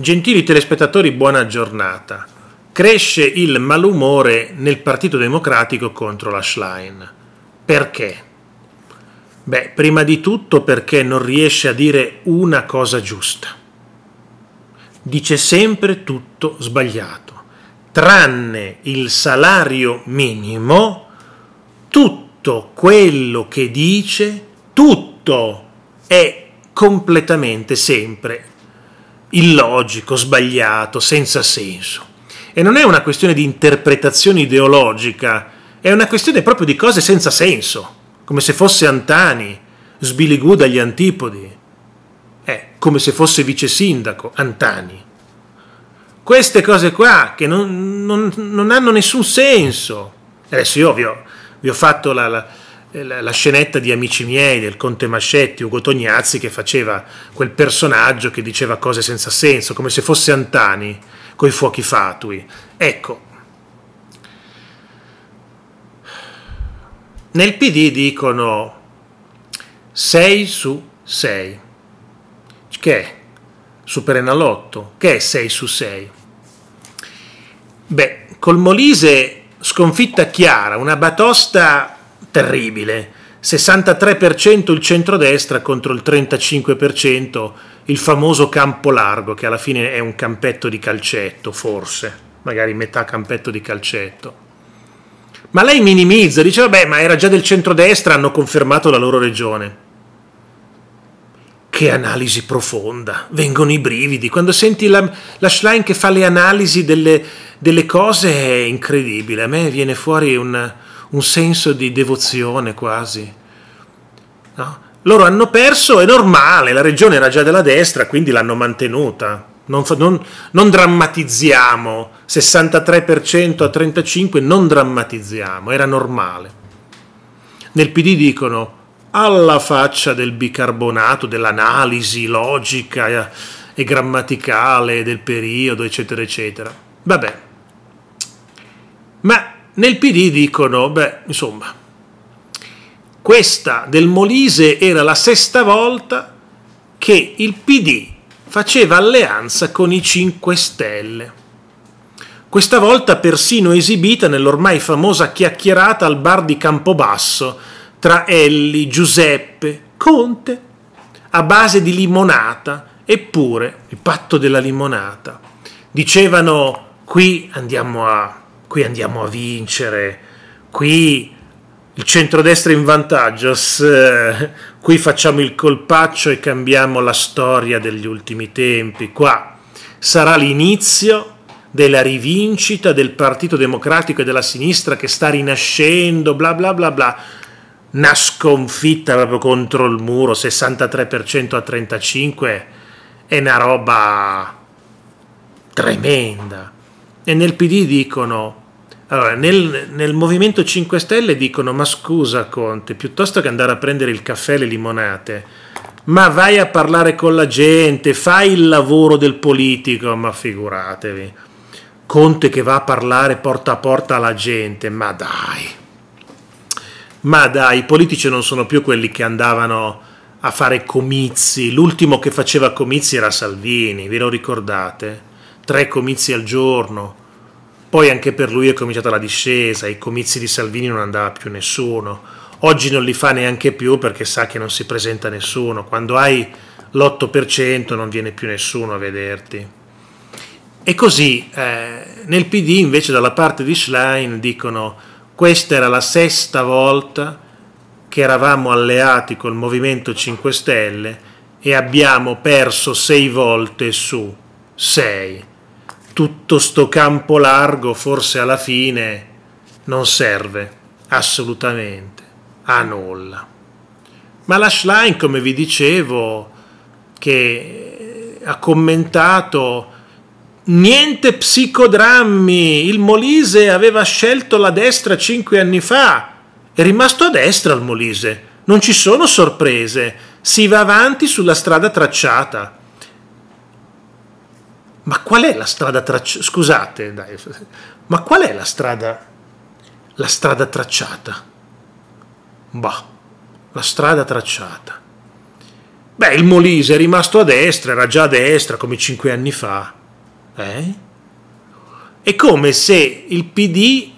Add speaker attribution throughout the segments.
Speaker 1: Gentili telespettatori, buona giornata. Cresce il malumore nel Partito Democratico contro la Schlein. Perché? Beh, prima di tutto perché non riesce a dire una cosa giusta. Dice sempre tutto sbagliato. Tranne il salario minimo, tutto quello che dice, tutto è completamente sempre illogico, sbagliato, senza senso. E non è una questione di interpretazione ideologica, è una questione proprio di cose senza senso, come se fosse Antani, Sbiligù dagli antipodi, eh, come se fosse vice sindaco Antani. Queste cose qua che non, non, non hanno nessun senso. Adesso io vi ho, vi ho fatto la, la eh, la scenetta di Amici miei del Conte Mascetti, Ugo Tognazzi che faceva quel personaggio che diceva cose senza senso, come se fosse Antani coi fuochi fatui. Ecco, nel PD dicono 6 su 6, che è Superenalotto, che è 6 su 6. Beh, col Molise sconfitta chiara, una batosta terribile. 63% il centrodestra contro il 35% il famoso campo largo, che alla fine è un campetto di calcetto, forse, magari metà campetto di calcetto. Ma lei minimizza, dice vabbè, ma era già del centrodestra, hanno confermato la loro regione. Che analisi profonda, vengono i brividi. Quando senti la, la Schlein che fa le analisi delle, delle cose è incredibile, a me viene fuori un un senso di devozione quasi. No? Loro hanno perso, è normale, la regione era già della destra, quindi l'hanno mantenuta. Non, non, non drammatizziamo, 63% a 35% non drammatizziamo, era normale. Nel PD dicono alla faccia del bicarbonato, dell'analisi logica e grammaticale del periodo, eccetera, eccetera. Vabbè, ma nel PD dicono, beh, insomma, questa del Molise era la sesta volta che il PD faceva alleanza con i 5 Stelle. Questa volta persino esibita nell'ormai famosa chiacchierata al bar di Campobasso tra Elli, Giuseppe, Conte, a base di limonata, eppure il patto della limonata. Dicevano qui andiamo a qui andiamo a vincere, qui il centrodestra in vantaggio, s- eh, qui facciamo il colpaccio e cambiamo la storia degli ultimi tempi, qua sarà l'inizio della rivincita del Partito Democratico e della sinistra che sta rinascendo, bla bla bla bla, una sconfitta proprio contro il muro, 63% a 35%, è una roba tremenda e nel PD dicono allora, nel, nel, Movimento 5 Stelle dicono: Ma scusa, Conte, piuttosto che andare a prendere il caffè e le limonate, ma vai a parlare con la gente, fai il lavoro del politico. Ma figuratevi, Conte che va a parlare porta a porta alla gente, ma dai, ma dai, i politici non sono più quelli che andavano a fare comizi. L'ultimo che faceva comizi era Salvini, ve lo ricordate? Tre comizi al giorno poi anche per lui è cominciata la discesa, i comizi di Salvini non andava più nessuno. Oggi non li fa neanche più perché sa che non si presenta nessuno. Quando hai l'8% non viene più nessuno a vederti. E così eh, nel PD invece dalla parte di Schlein dicono questa era la sesta volta che eravamo alleati col Movimento 5 Stelle e abbiamo perso sei volte su sei tutto sto campo largo forse alla fine non serve assolutamente a nulla. Ma la Schlein, come vi dicevo, che eh, ha commentato niente psicodrammi, il Molise aveva scelto la destra cinque anni fa, è rimasto a destra il Molise, non ci sono sorprese, si va avanti sulla strada tracciata ma qual è la strada tracciata? Scusate, dai, ma qual è la strada, la strada tracciata? Bah, la strada tracciata. Beh, il Molise è rimasto a destra, era già a destra come cinque anni fa. Eh? È come se il PD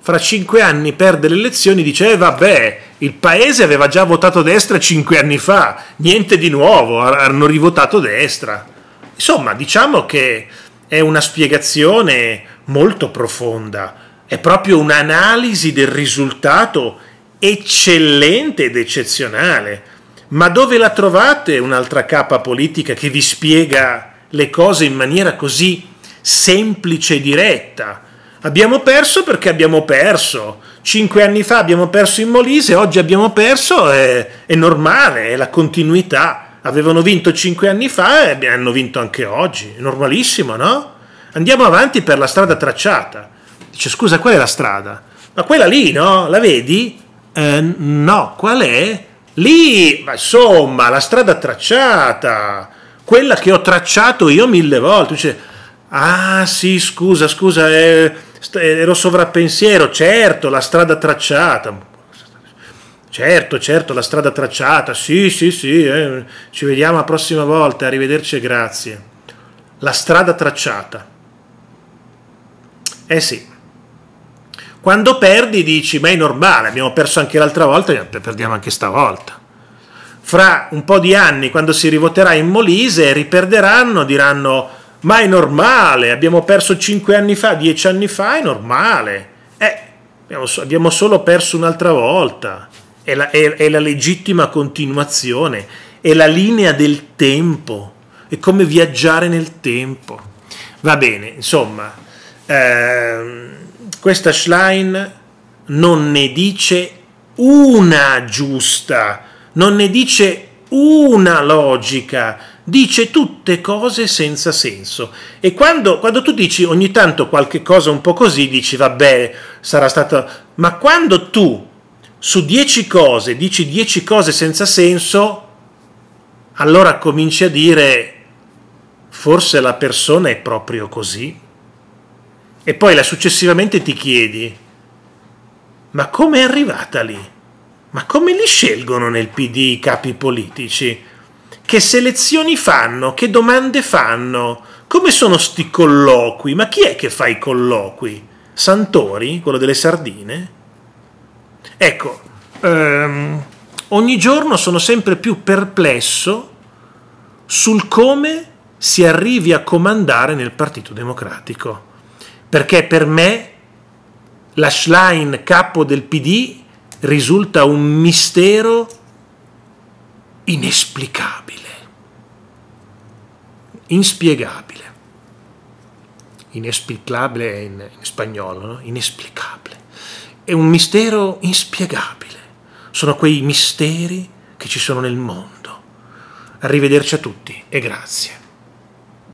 Speaker 1: fra cinque anni perde le elezioni e dice eh, vabbè, il paese aveva già votato destra cinque anni fa, niente di nuovo, hanno rivotato destra. Insomma, diciamo che è una spiegazione molto profonda, è proprio un'analisi del risultato eccellente ed eccezionale. Ma dove la trovate un'altra capa politica che vi spiega le cose in maniera così semplice e diretta? Abbiamo perso perché abbiamo perso. Cinque anni fa abbiamo perso in Molise, oggi abbiamo perso, è, eh, è normale, è la continuità avevano vinto cinque anni fa e hanno vinto anche oggi, normalissimo, no? Andiamo avanti per la strada tracciata. Dice, scusa, qual è la strada? Ma quella lì, no? La vedi? Eh, no, qual è? Lì, ma insomma, la strada tracciata, quella che ho tracciato io mille volte. Dice, ah sì, scusa, scusa, eh, ero sovrappensiero, certo, la strada tracciata Certo, certo, la strada tracciata, sì, sì, sì, eh. ci vediamo la prossima volta, arrivederci e grazie. La strada tracciata. Eh sì. Quando perdi dici, ma è normale, abbiamo perso anche l'altra volta e eh, perdiamo anche stavolta. Fra un po' di anni, quando si rivoterà in Molise, riperderanno, diranno, ma è normale, abbiamo perso cinque anni fa, dieci anni fa, è normale. Eh, abbiamo solo perso un'altra volta è la, è, è la legittima continuazione, è la linea del tempo, è come viaggiare nel tempo. Va bene, insomma, ehm, questa Schlein non ne dice una giusta, non ne dice una logica, dice tutte cose senza senso. E quando, quando, tu dici ogni tanto qualche cosa un po' così, dici vabbè, sarà stato... Ma quando tu su dieci cose dici dieci cose senza senso, allora cominci a dire forse la persona è proprio così. E poi la successivamente ti chiedi, ma come è arrivata lì? Ma come li scelgono nel PD i capi politici? Che selezioni fanno? Che domande fanno? Come sono sti colloqui? Ma chi è che fa i colloqui? Santori, quello delle sardine? Ecco, ehm, ogni giorno sono sempre più perplesso sul come si arrivi a comandare nel Partito Democratico, perché per me la Schlein capo del PD risulta un mistero inesplicabile, inspiegabile. Inesplicabile in, in spagnolo, no? inesplicabile è un mistero inspiegabile. Sono quei misteri che ci sono nel mondo. Arrivederci a tutti e grazie.